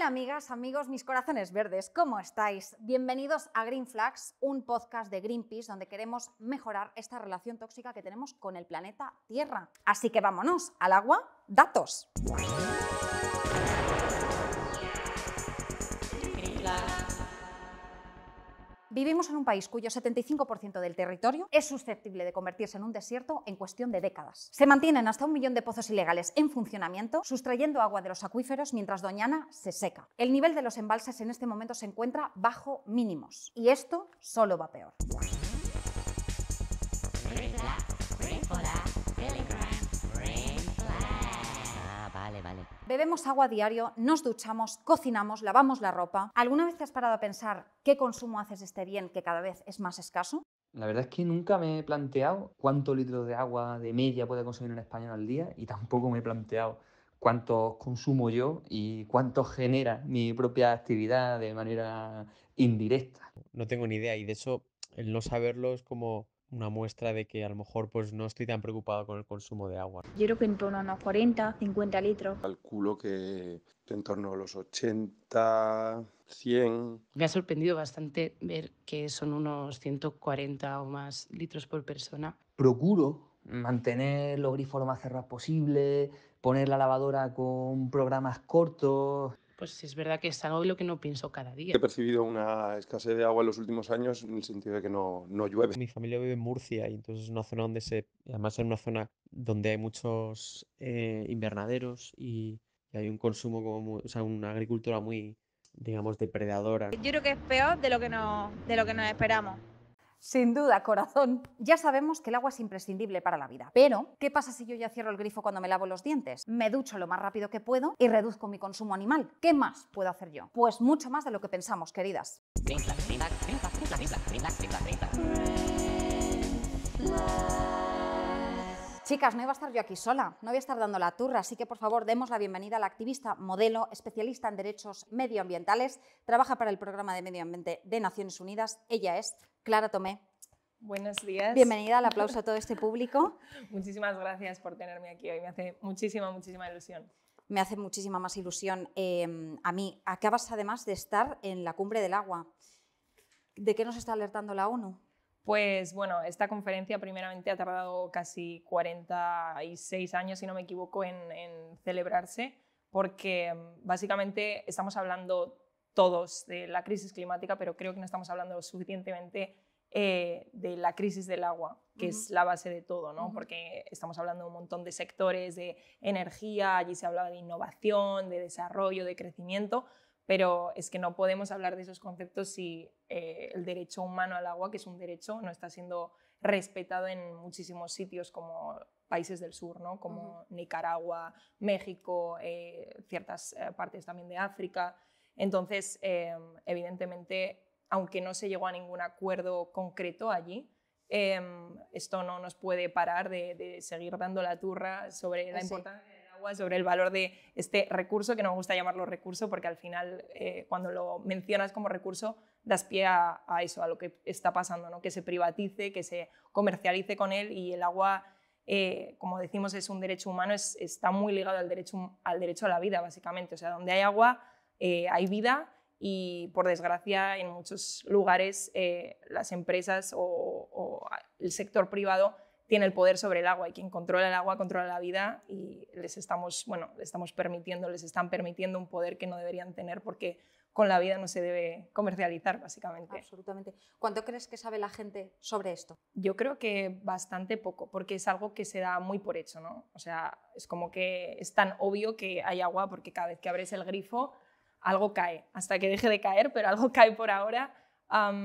Hola amigas, amigos, mis corazones verdes, ¿cómo estáis? Bienvenidos a Green Flags, un podcast de Greenpeace donde queremos mejorar esta relación tóxica que tenemos con el planeta Tierra. Así que vámonos al agua, datos. Vivimos en un país cuyo 75% del territorio es susceptible de convertirse en un desierto en cuestión de décadas. Se mantienen hasta un millón de pozos ilegales en funcionamiento, sustrayendo agua de los acuíferos mientras Doñana se seca. El nivel de los embalses en este momento se encuentra bajo mínimos y esto solo va peor. Bebemos agua diario, nos duchamos, cocinamos, lavamos la ropa. ¿Alguna vez te has parado a pensar qué consumo haces de este bien que cada vez es más escaso? La verdad es que nunca me he planteado cuántos litros de agua de media puede consumir un español al día y tampoco me he planteado cuánto consumo yo y cuánto genera mi propia actividad de manera indirecta. No tengo ni idea y de eso el no saberlo es como una muestra de que a lo mejor pues no estoy tan preocupado con el consumo de agua. Yo creo que en torno a unos 40, 50 litros. Calculo que en torno a los 80, 100. Me ha sorprendido bastante ver que son unos 140 o más litros por persona. Procuro mantener los grifos lo más cerrados posible, poner la lavadora con programas cortos pues es verdad que es algo de lo que no pienso cada día. He percibido una escasez de agua en los últimos años en el sentido de que no, no llueve. Mi familia vive en Murcia y entonces es una zona donde se, además es una zona donde hay muchos eh, invernaderos y, hay un consumo, como o sea, una agricultura muy, digamos, depredadora. Yo creo que es peor de lo que, de lo que nos esperamos. Sin duda, corazón. Ya sabemos que el agua es imprescindible para la vida, pero ¿qué pasa si yo ya cierro el grifo cuando me lavo los dientes? Me ducho lo más rápido que puedo y reduzco mi consumo animal. ¿Qué más puedo hacer yo? Pues mucho más de lo que pensamos, queridas. Chicas, no iba a estar yo aquí sola, no voy a estar dando la turra, así que por favor demos la bienvenida a la activista, modelo, especialista en derechos medioambientales, trabaja para el Programa de Medio Ambiente de Naciones Unidas. Ella es Clara Tomé. Buenos días. Bienvenida, al aplauso a todo este público. Muchísimas gracias por tenerme aquí hoy, me hace muchísima, muchísima ilusión me hace muchísima más ilusión em, a mí. Acabas además de estar en la cumbre del agua. ¿De qué nos está alertando la ONU? Pues bueno, esta conferencia primeramente ha tardado casi 46 años, si no me equivoco, en, celebrarse, porque mm, básicamente estamos hablando todos de la crisis climática, pero creo que no estamos hablando suficientemente eh, de la crisis del agua, que es la base de todo, ¿no? Porque estamos hablando de un montón de sectores, de energía, allí se hablaba de innovación, de desarrollo, de crecimiento, pero es que no podemos hablar de esos conceptos si eh, el derecho humano al agua, que es un derecho, no está siendo respetado en muchísimos sitios como países del sur, ¿no? como Nicaragua, México, eh, ciertas eh, partes también de África. Entonces, evidentemente, aunque no se llegó a ningún acuerdo concreto allí, esto no nos puede parar de, seguir dando la turra sobre la pues importancia sobre el valor de este recurso, que no me gusta llamarlo recurso porque al final eh, cuando lo mencionas como recurso das pie a, eso, a lo que está pasando, ¿no? que se privatice, que se comercialice con él y el agua, eh, como decimos, es un derecho humano, está muy ligado al derecho, al derecho a la vida, básicamente. O sea, donde hay agua eh, hay vida y por desgracia en muchos lugares las empresas o el sector privado tiene el poder sobre el agua y quien controla el agua controla la vida y les estamos, bueno, estamos permitiendo, les están permitiendo un poder que no deberían tener porque con la vida no se debe comercializar, básicamente. Absolutamente. ¿Cuánto crees que sabe la gente sobre esto? Yo creo que bastante poco, porque es algo que se da muy por hecho, ¿no? O sea, es como que es tan obvio que hay agua porque cada vez que abres el grifo, algo cae, hasta que deje de caer, pero algo cae por ahora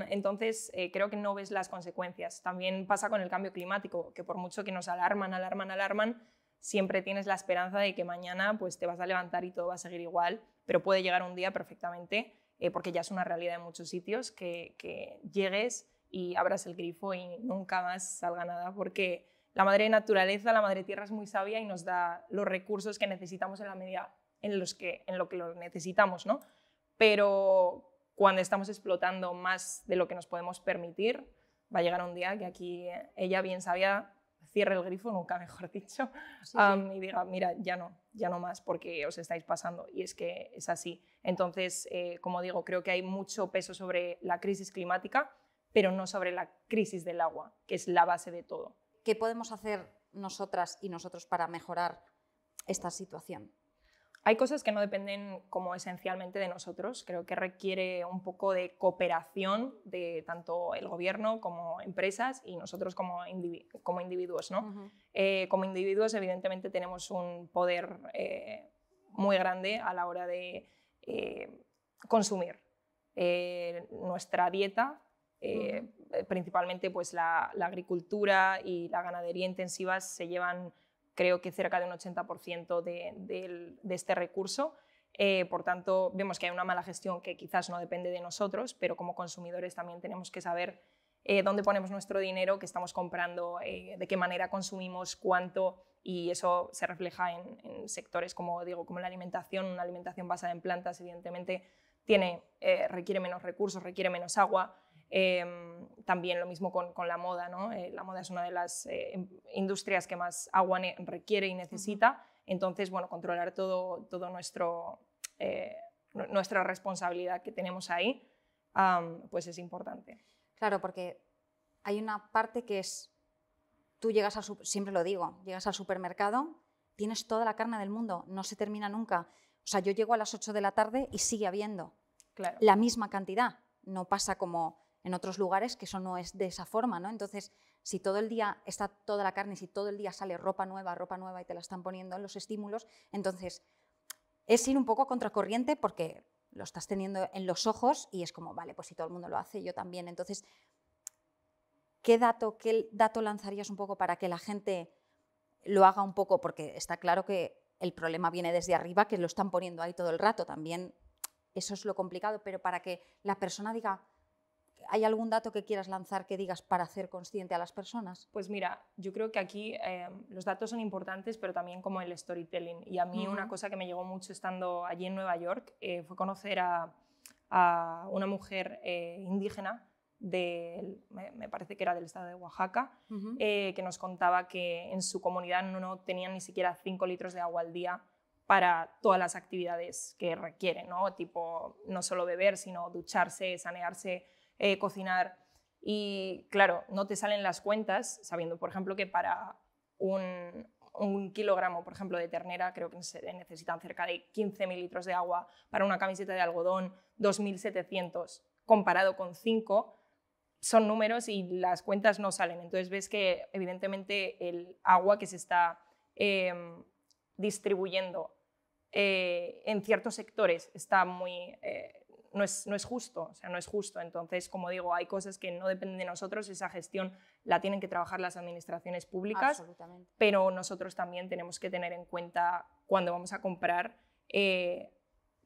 entonces, eh, creo que no ves las consecuencias. También pasa con el cambio climático, que por mucho que nos alarman, alarman, alarman, siempre tienes la esperanza de que mañana pues, te vas a levantar y todo va a seguir igual, pero puede llegar un día perfectamente, eh, porque ya es una realidad en muchos sitios, que, que llegues y abras el grifo y nunca más salga nada, porque la madre naturaleza, la madre tierra es muy sabia y nos da los recursos que necesitamos en la medida en, los que, en lo que los necesitamos, ¿no? Pero cuando estamos explotando más de lo que nos podemos permitir, va a llegar un día que aquí ella bien sabía cierre el grifo, nunca mejor dicho, y diga, mira, ya no, ya no más porque os estáis pasando. Y es que es así. Entonces, eh, como digo, creo que hay mucho peso sobre la crisis climática, pero no sobre la crisis del agua, que es la base de todo. ¿Qué podemos hacer nosotras y nosotros para mejorar esta situación? hay cosas que no dependen como esencialmente de nosotros. Creo que requiere un poco de cooperación de tanto el gobierno como empresas y nosotros como, individuos. ¿no? Eh, como individuos, evidentemente, tenemos un poder eh, muy grande a la hora de eh, consumir nuestra dieta. Principalmente, pues la, la agricultura y la ganadería intensivas se llevan creo que cerca de un 80% de, este recurso. Eh, por tanto, vemos que hay una mala gestión que quizás no depende de nosotros, pero como consumidores también tenemos que saber eh, dónde ponemos nuestro dinero, qué estamos comprando, eh, de qué manera consumimos, cuánto, y eso se refleja en, en, sectores como, digo, como la alimentación, una alimentación basada en plantas, evidentemente tiene, requiere menos recursos, requiere menos agua, Em, también lo mismo con, con la moda, ¿no? Eh, la moda es una de las eh, em, industrias que más agua requiere y necesita, entonces, bueno, controlar todo, todo nuestro, eh, nuestra responsabilidad que tenemos ahí, pues es importante. Claro, porque hay una parte que es, tú llegas al, siempre lo digo, llegas al supermercado, tienes toda la carne del mundo, no se termina nunca. O sea, yo llego a las 8 de la tarde y sigue habiendo la misma cantidad. No pasa como en otros lugares que eso no es de esa forma, ¿no? Entonces, si todo el día está toda la carne, si todo el día sale ropa nueva, ropa nueva y te la están poniendo en los estímulos, entonces es ir un poco a contracorriente porque lo estás teniendo en los ojos y es como, vale, pues si todo el mundo lo hace, yo también. Entonces, ¿qué dato, qué dato lanzarías un poco para que la gente lo haga un poco? Porque está claro que el problema viene desde arriba, que lo están poniendo ahí todo el rato. También eso es lo complicado, pero para que la persona diga, ¿Hay algún dato que quieras lanzar que digas para hacer consciente a las personas? Pues mira, yo creo que aquí em, los datos son importantes, pero también como el storytelling. Y a mí una cosa que me llegó mucho estando allí en Nueva York eh, fue conocer a, una mujer eh, indígena de me, parece que era del estado de Oaxaca, eh, que nos contaba que en su comunidad no, no tenían ni siquiera 5 litros de agua al día para todas las actividades que requieren, ¿no? Tipo, no solo beber, sino ducharse, sanearse. Eh, cocinar. Y claro, no te salen las cuentas, sabiendo, por ejemplo, que para un, kilogramo, por ejemplo, de ternera, creo que se necesitan cerca de mil litros de agua, para una camiseta de algodón, 2.700, comparado con 5, son números y las cuentas no salen. Entonces ves que evidentemente el agua que se está em, distribuyendo eh, en ciertos sectores está muy, eh, no es, justo, o sea, no es justo. Entonces, como digo, hay cosas que no dependen de nosotros, esa gestión la tienen que trabajar las administraciones públicas, pero nosotros también tenemos que tener en cuenta cuando vamos a comprar, eh,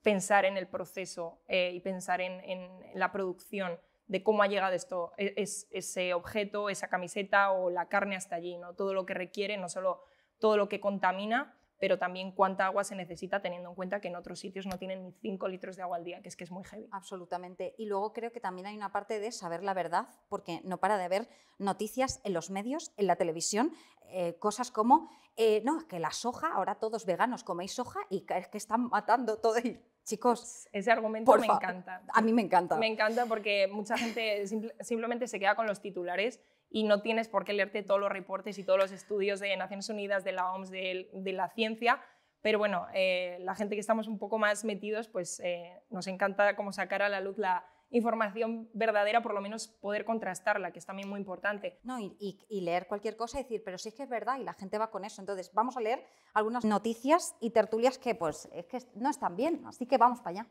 pensar en el proceso eh, y pensar en, la producción de cómo ha llegado esto, e, ese objeto, esa camiseta o la carne hasta allí, ¿no? Todo lo que requiere, no solo todo lo que contamina, pero también cuánta agua se necesita teniendo en cuenta que en otros sitios no tienen ni 5 litros de agua al día, que es que es muy heavy. Absolutamente. Y luego creo que también hay una parte de saber la verdad, porque no para de haber noticias en los medios, en la televisión, eh, cosas como, eh, no, es que la soja, ahora todos veganos coméis soja y es que están matando todo el... Chicos, pues ese argumento me encanta. A mí me encanta. Me encanta porque mucha gente simplemente se queda con los titulares y no tienes por qué leerte todos los reportes y todos los estudios de Naciones Unidas, de la OMS, de, la ciencia, pero bueno, eh, la gente que estamos un poco más metidos, pues eh, nos encanta como sacar a la luz la información verdadera, por lo menos poder contrastarla, que es también muy importante. No, y, leer cualquier cosa y decir, pero sí es que es verdad y la gente va con eso. Entonces, vamos a leer algunas noticias y tertulias que pues es que no están bien, así que vamos para allá.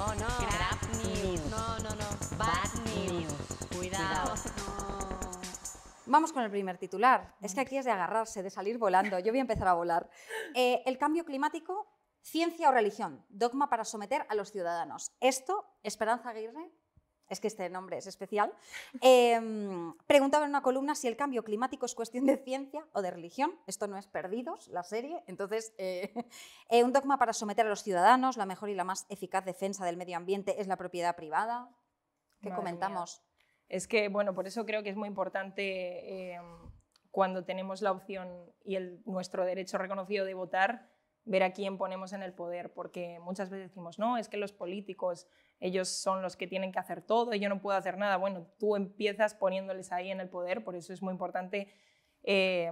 Oh no, news. No, no, no. Bad, Cuidado. Vamos con el primer titular. Es que aquí es de agarrarse, de salir volando. Yo voy a empezar a volar. Eh, el cambio climático, ciencia o religión, dogma para someter a los ciudadanos. Esto, Esperanza Aguirre, es que este nombre es especial, em, preguntaba en una columna si el cambio climático es cuestión de ciencia o de religión. Esto no es perdidos, la serie. Entonces, eh, eh, un dogma para someter a los ciudadanos, la mejor y la más eficaz defensa del medio ambiente es la propiedad privada. ¿Qué comentamos? Es que, bueno, por eso creo que es muy importante eh, cuando tenemos la opción y el, nuestro derecho reconocido de votar, ver a quién ponemos en el poder, porque muchas veces decimos, no, es que los políticos, ellos son los que tienen que hacer todo y yo no puedo hacer nada. Bueno, tú empiezas poniéndoles ahí en el poder, por eso es muy importante eh,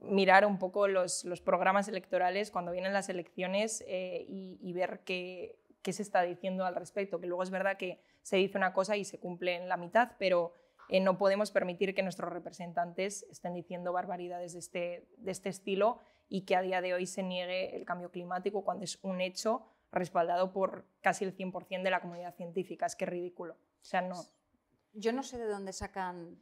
mirar un poco los, programas electorales cuando vienen las elecciones eh, y, y, ver qué, qué se está diciendo al respecto, que luego es verdad que se dice una cosa y se cumple en la mitad, pero eh, no podemos permitir que nuestros representantes estén diciendo barbaridades de este, de este estilo y que a día de hoy se niegue el cambio climático cuando es un hecho respaldado por casi el 100% de la comunidad científica. Es que es ridículo. O sea, no. Yo no sé de dónde sacan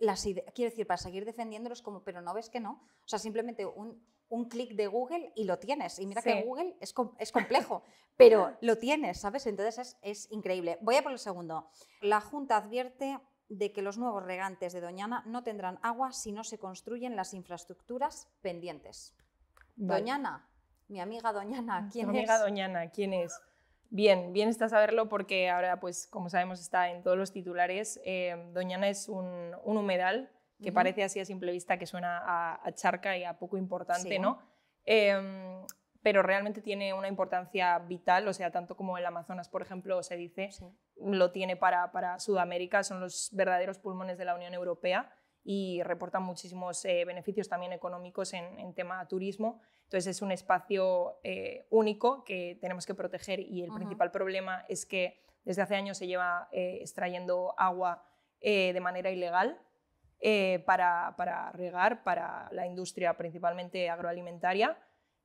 las ideas. Quiero decir, para seguir defendiéndolos como, pero no ves que no. O sea, simplemente un, un clic de Google y lo tienes. Y mira que Google es, complejo, pero lo tienes, ¿sabes? Entonces es, increíble. Voy a por el segundo. La Junta advierte de que los nuevos regantes de Doñana no tendrán agua si no se construyen las infraestructuras pendientes. Doñana, mi amiga Doñana, ¿quién mi amiga Doñana, ¿quién es? Bien, bien está saberlo porque ahora, pues como sabemos, está en todos los titulares. Eh, Doñana es un, un humedal que parece así a simple vista que suena a, charca y a poco importante, ¿no? Em, pero realmente tiene una importancia vital, o sea, tanto como el Amazonas, por ejemplo, se dice, lo tiene para, para, Sudamérica, son los verdaderos pulmones de la Unión Europea y reportan muchísimos eh, beneficios también económicos en, en, tema turismo. Entonces es un espacio eh, único que tenemos que proteger y el principal problema es que desde hace años se lleva eh, extrayendo agua de manera ilegal eh, para, regar, para la industria principalmente agroalimentaria.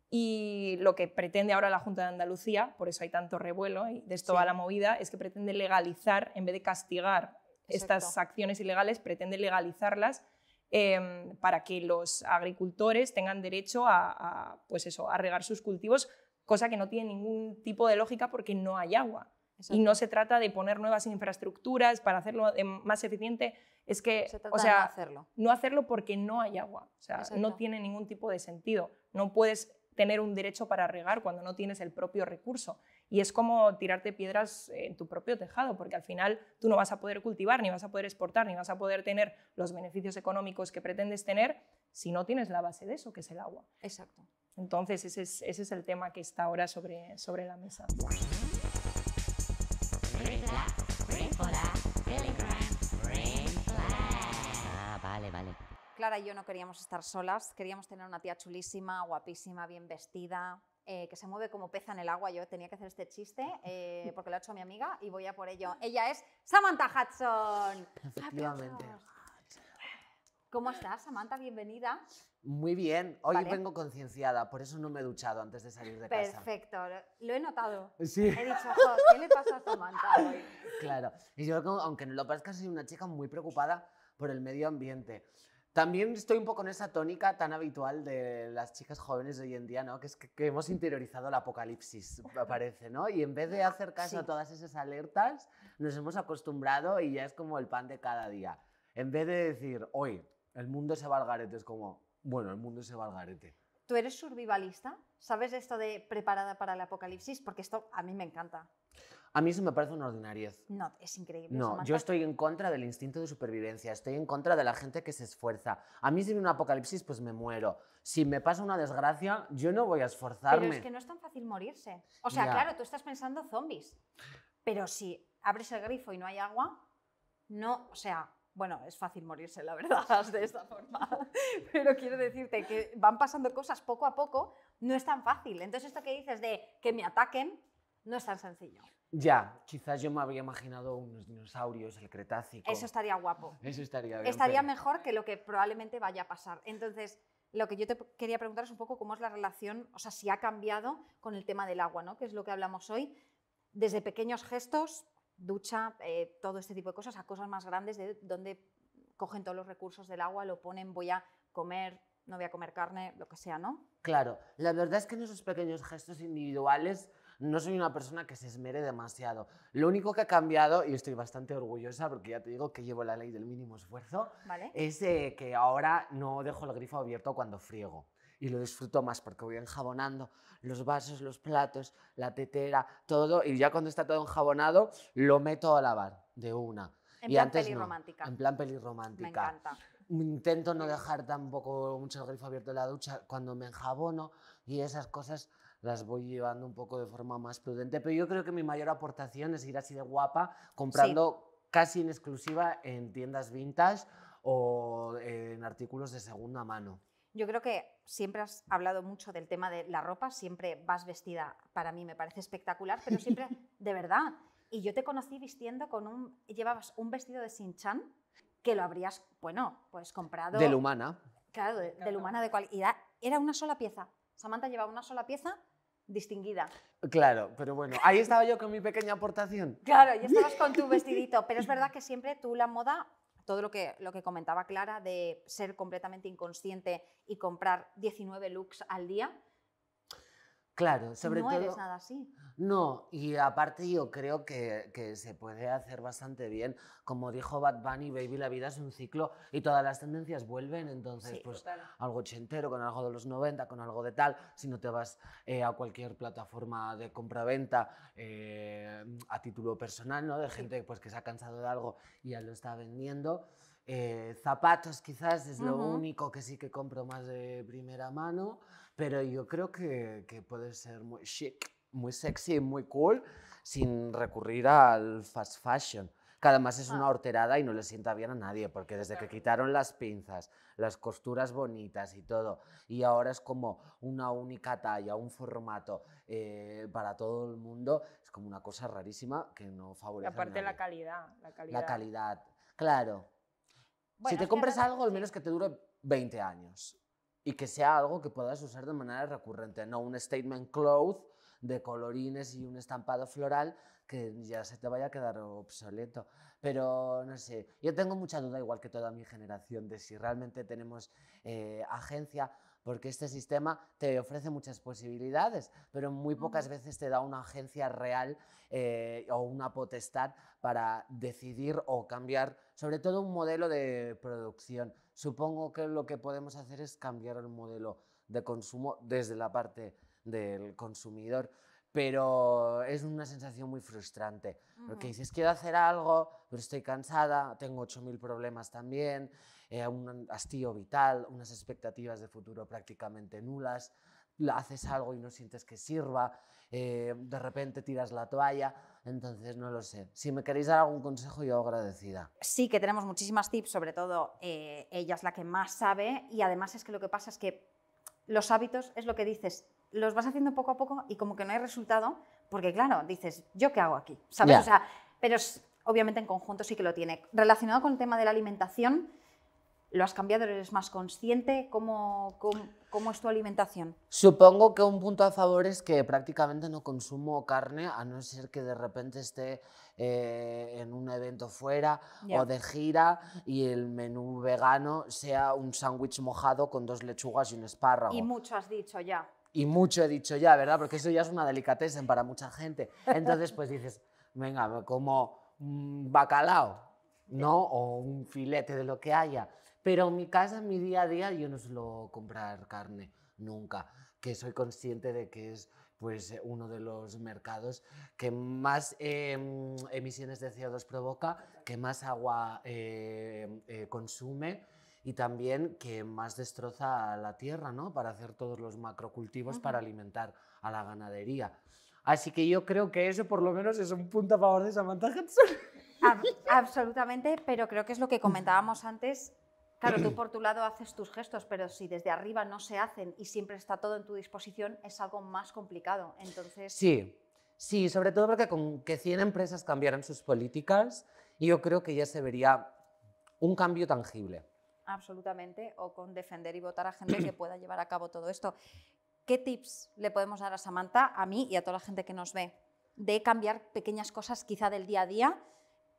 Y lo que pretende ahora la Junta de Andalucía, por eso hay tanto revuelo y de esto va la movida, es que pretende legalizar, en vez de castigar estas acciones ilegales, pretende legalizarlas em, para que los agricultores tengan derecho a, pues eso, a regar sus cultivos, cosa que no tiene ningún tipo de lógica porque no hay agua. Y no se trata de poner nuevas infraestructuras para hacerlo eh, más eficiente. Es que, o sea, no hacerlo. no hacerlo porque no hay agua. O sea, no tiene ningún tipo de sentido. No puedes tener un derecho para regar cuando no tienes el propio recurso. Y es como tirarte piedras en tu propio tejado, porque al final tú no vas a poder cultivar, ni vas a poder exportar, ni vas a poder tener los beneficios económicos que pretendes tener si no tienes la base de eso, que es el agua. Exacto. Entonces, ese es, ese es el tema que está ahora sobre, sobre la mesa. Ah, vale, vale. Clara y yo no queríamos estar solas, queríamos tener una tía chulísima, guapísima, bien vestida, eh, que se mueve como peza en el agua. Yo tenía que hacer este chiste eh, porque lo ha hecho mi amiga y voy a por ello. Ella es Samantha Hudson. Efectivamente. ¿Cómo estás, Samantha? Bienvenida. Muy bien, hoy vengo concienciada, por eso no me he duchado antes de salir de casa. Perfecto, lo he notado. Sí. He dicho, ¿qué le pasa a Samantha hoy? Claro, y yo, aunque no lo parezca, soy una chica muy preocupada por el medio ambiente. También estoy un poco en esa tónica tan habitual de las chicas jóvenes de hoy en día, ¿no? Que es que, hemos interiorizado el apocalipsis, parece, ¿no? Y en vez de hacer caso a todas esas alertas, nos hemos acostumbrado y ya es como el pan de cada día. En vez de decir, hoy, el mundo se va al garete, es como, bueno, el mundo se va al garete. ¿Tú eres survivalista? ¿Sabes esto de preparada para el apocalipsis? Porque esto a mí me encanta. A mí eso me parece una ordinariez. No, es increíble. No, yo estoy en contra del instinto de supervivencia, estoy en contra de la gente que se esfuerza. A mí si viene un apocalipsis, pues me muero. Si me pasa una desgracia, yo no voy a esforzarme. Pero es que no es tan fácil morirse. O sea, claro, tú estás pensando zombies, pero si abres el grifo y no hay agua, no, o sea, bueno, es fácil morirse, la verdad, de esta forma. Pero quiero decirte que van pasando cosas poco a poco, no es tan fácil. Entonces, esto que dices de que me ataquen, no es tan sencillo. Ya, quizás yo me habría imaginado unos dinosaurios, el Cretácico. Eso estaría guapo. Eso estaría bien. Estaría mejor que lo que probablemente vaya a pasar. Entonces, lo que yo te quería preguntar es un poco cómo es la relación, o sea, si ha cambiado con el tema del agua, ¿no? Que es lo que hablamos hoy. Desde pequeños gestos, ducha, eh, todo este tipo de cosas, a cosas más grandes de donde cogen todos los recursos del agua, lo ponen, voy a comer, no voy a comer carne, lo que sea, ¿no? Claro, la verdad es que en esos pequeños gestos individuales no soy una persona que se esmere demasiado. Lo único que ha cambiado, y estoy bastante orgullosa porque ya te digo que llevo la ley del mínimo esfuerzo, es eh, que ahora no dejo el grifo abierto cuando friego y lo disfruto más porque voy enjabonando los vasos, los platos, la tetera, todo y ya cuando está todo enjabonado lo meto a lavar de una. En plan antes pelirromántica. en plan pelirromántica. Me encanta. Intento no dejar tampoco mucho el grifo abierto en la ducha cuando me enjabono y esas cosas las voy llevando un poco de forma más prudente. Pero yo creo que mi mayor aportación es ir así de guapa comprando casi en exclusiva en tiendas vintage o en artículos de segunda mano. Yo creo que siempre has hablado mucho del tema de la ropa, siempre vas vestida, para mí me parece espectacular, pero siempre, de verdad. Y yo te conocí vistiendo con un, llevabas un vestido de Sinchan que lo habrías, bueno, pues comprado. De Humana. Claro, de, Humana de cualidad. Era una sola pieza. Samantha llevaba una sola pieza distinguida. Claro, pero bueno, ahí estaba yo con mi pequeña aportación. Claro, y estabas con tu vestidito, pero es verdad que siempre tú la moda todo lo que, lo que comentaba Clara de ser completamente inconsciente y comprar 19 looks al día, Claro, sobre todo. No eres nada así. No, y aparte yo creo que, que, se puede hacer bastante bien. Como dijo Bad Bunny, Baby, la vida es un ciclo y todas las tendencias vuelven. Entonces, pues algo ochentero, con algo de los 90, con algo de tal. Si no te vas eh, a cualquier plataforma de compra-venta eh, a título personal, ¿no? De gente pues, que se ha cansado de algo y ya lo está vendiendo. Eh, zapatos quizás es lo único que sí que compro más de primera mano, pero yo creo que, puede ser muy chic, muy sexy, muy cool, sin recurrir al fast fashion que además es ah. una horterada y no le sienta bien a nadie, porque desde que quitaron las pinzas, las costuras bonitas y todo, y ahora es como una única talla, un formato eh, para todo el mundo, es como una cosa rarísima que no favorece. Y aparte la calidad, la calidad. La calidad, claro si te compras algo, al menos que te dure 20 años y que sea algo que puedas usar de manera recurrente, no un statement cloth de colorines y un estampado floral que ya se te vaya a quedar obsoleto. Pero no sé, yo tengo mucha duda, igual que toda mi generación, de si realmente tenemos eh, agencia porque este sistema te ofrece muchas posibilidades, pero muy pocas veces te da una agencia real eh, o una potestad para decidir o cambiar, sobre todo un modelo de producción. Supongo que lo que podemos hacer es cambiar el modelo de consumo desde la parte del consumidor pero es una sensación muy frustrante, porque dices, quiero hacer algo, pero estoy cansada, tengo 8.000 problemas también, eh, un hastío vital, unas expectativas de futuro prácticamente nulas, haces algo y no sientes que sirva, eh, de repente tiras la toalla, entonces no lo sé. Si me queréis dar algún consejo, yo agradecida. Sí, que tenemos muchísimas tips, sobre todo eh, ella es la que más sabe y además es que lo que pasa es que los hábitos es lo que dices, los vas haciendo poco a poco y como que no hay resultado, porque claro, dices, ¿yo qué hago aquí? ¿Sabes? pero obviamente en conjunto sí que lo tiene. Relacionado con el tema de la alimentación, ¿lo has cambiado? ¿Eres más consciente? ¿Cómo, cómo, es tu alimentación? Supongo que un punto a favor es que prácticamente no consumo carne, a no ser que de repente esté eh, en un evento fuera o de gira y el menú vegano sea un sándwich mojado con dos lechugas y un espárrago. Y mucho has dicho ya y mucho he dicho ya, ¿verdad? Porque eso ya es una delicateza para mucha gente. Entonces, pues dices, venga, como un mm, bacalao, ¿no? O un filete de lo que haya. Pero en mi casa, en mi día a día, yo no suelo comprar carne nunca, que soy consciente de que es pues uno de los mercados que más em, emisiones de CO2 provoca, que más agua eh, eh, consume y también que más destroza la tierra, ¿no? Para hacer todos los macrocultivos para alimentar a la ganadería. Así que yo creo que eso por lo menos es un punto a favor de Samantha Hudson. absolutamente, pero creo que es lo que comentábamos antes. Claro, tú por tu lado haces tus gestos, pero si desde arriba no se hacen y siempre está todo en tu disposición, es algo más complicado. Entonces... Sí, sí, sobre todo porque con que 100 empresas cambiaran sus políticas, yo creo que ya se vería un cambio tangible absolutamente o con defender y votar a gente que pueda llevar a cabo todo esto. ¿Qué tips le podemos dar a Samantha, a mí y a toda la gente que nos ve de cambiar pequeñas cosas quizá del día a día?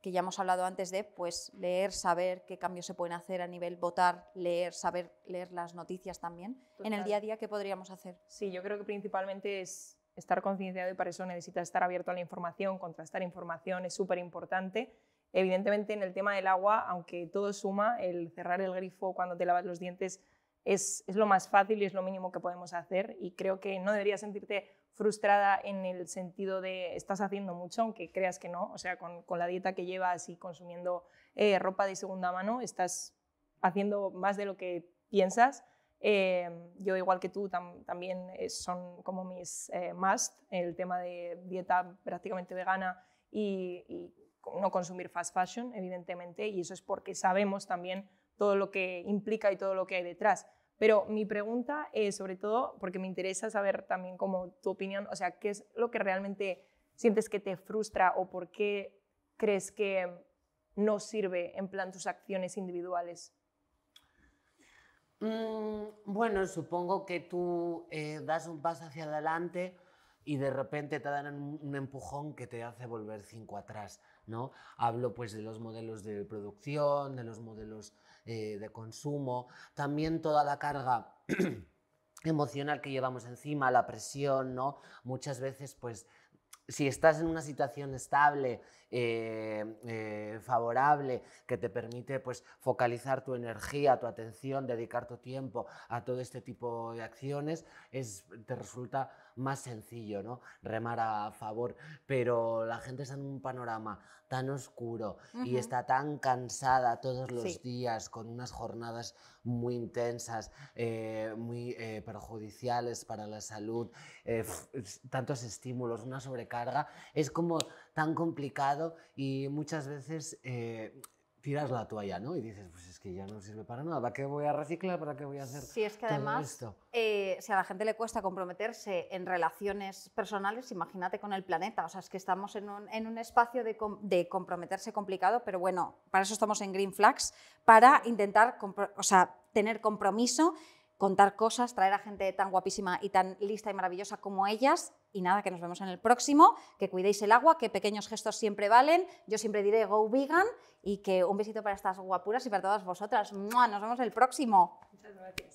que ya hemos hablado antes de pues leer, saber qué cambios se pueden hacer a nivel votar, leer, saber leer las noticias también. En el día a día, ¿qué podríamos hacer? Sí, yo creo que principalmente es estar concienciado y para eso necesita estar abierto a la información, contrastar información, es súper importante Evidentemente en el tema del agua, aunque todo suma, el cerrar el grifo cuando te lavas los dientes es, es, lo más fácil y es lo mínimo que podemos hacer y creo que no deberías sentirte frustrada en el sentido de estás haciendo mucho, aunque creas que no, o sea, con, con la dieta que llevas y consumiendo eh, ropa de segunda mano, estás haciendo más de lo que piensas. Eh, yo, igual que tú, también eh, son como mis eh, must, el tema de dieta prácticamente vegana y no consumir fast fashion, evidentemente, y eso es porque sabemos también todo lo que implica y todo lo que hay detrás. Pero mi pregunta es sobre todo, porque me interesa saber también como tu opinión, o sea, ¿qué es lo que realmente sientes que te frustra o por qué crees que no sirve en plan tus acciones individuales? Mm, bueno, supongo que tú eh, das un paso hacia adelante y de repente te dan un empujón que te hace volver cinco atrás. Hablo pues de los modelos de producción, de los modelos eh, de consumo, también toda la carga emocional que llevamos encima, la presión, ¿no? Muchas veces pues si estás en una situación estable, eh, eh, favorable, que te permite pues, focalizar tu energía, tu atención, dedicar tu tiempo a todo este tipo de acciones, es, te resulta más sencillo ¿no? remar a favor. Pero la gente está en un panorama tan oscuro y está tan cansada todos los días con unas jornadas muy intensas, eh, muy perjudiciales para la salud, tantos estímulos, una sobrecarga es como tan complicado y muchas veces... Eh, tiras la toalla, ¿no? Y dices, pues es que ya no sirve para nada, ¿para qué voy a reciclar? ¿Para qué voy a hacer? Si es que además, si eh, a la gente le cuesta comprometerse en relaciones personales, imagínate con el planeta, o sea, es que estamos en un, espacio de, comprometerse complicado, pero bueno, para eso estamos en Green Flags, para intentar, o sea, tener compromiso contar cosas, traer a gente tan guapísima y tan lista y maravillosa como ellas. Y nada, que nos vemos en el próximo, que cuidéis el agua, que pequeños gestos siempre valen. Yo siempre diré go vegan y que un besito para estas guapuras y para todas vosotras. Nos vemos el próximo. Muchas gracias.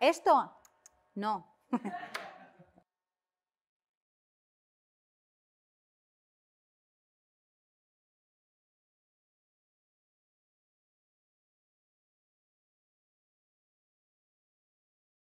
Esto no.